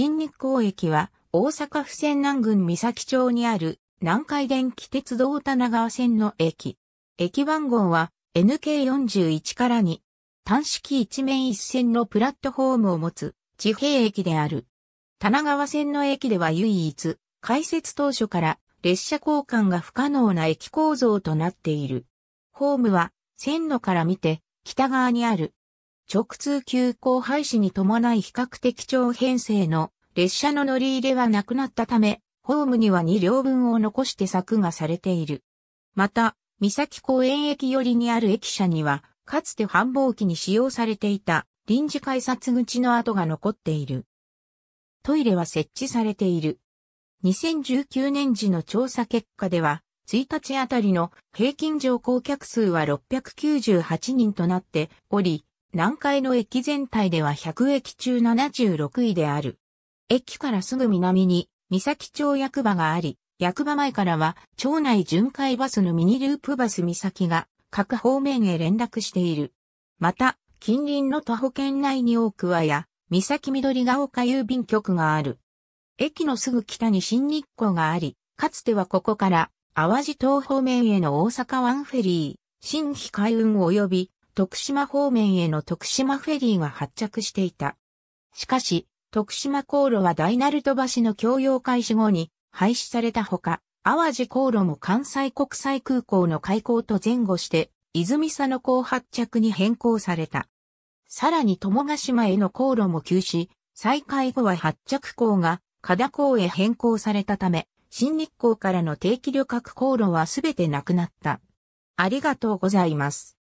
新日光駅は大阪府泉南郡三崎町にある南海電気鉄道田名川線の駅。駅番号は NK41 から2。単式一面一線のプラットフォームを持つ地平駅である。田名川線の駅では唯一、開設当初から列車交換が不可能な駅構造となっている。ホームは線路から見て北側にある直通急行廃止に伴い比較的長編成の列車の乗り入れはなくなったため、ホームには2両分を残して柵がされている。また、三崎公園駅寄りにある駅舎には、かつて繁忙期に使用されていた臨時改札口の跡が残っている。トイレは設置されている。2019年時の調査結果では、1日あたりの平均乗降客数は698人となっており、南海の駅全体では100駅中76位である。駅からすぐ南に、三崎町役場があり、役場前からは町内巡回バスのミニループバス三崎が各方面へ連絡している。また、近隣の徒歩圏内に大桑や、三崎緑が丘郵便局がある。駅のすぐ北に新日光があり、かつてはここから、淡路島方面への大阪湾フェリー、新飛海運及び徳島方面への徳島フェリーが発着していた。しかし、徳島航路は大鳴門橋の供用開始後に廃止されたほか、淡路航路も関西国際空港の開港と前後して、泉佐野港発着に変更された。さらに友ヶ島への航路も休止、再開後は発着港が加田港へ変更されたため、新日港からの定期旅客航路はすべてなくなった。ありがとうございます。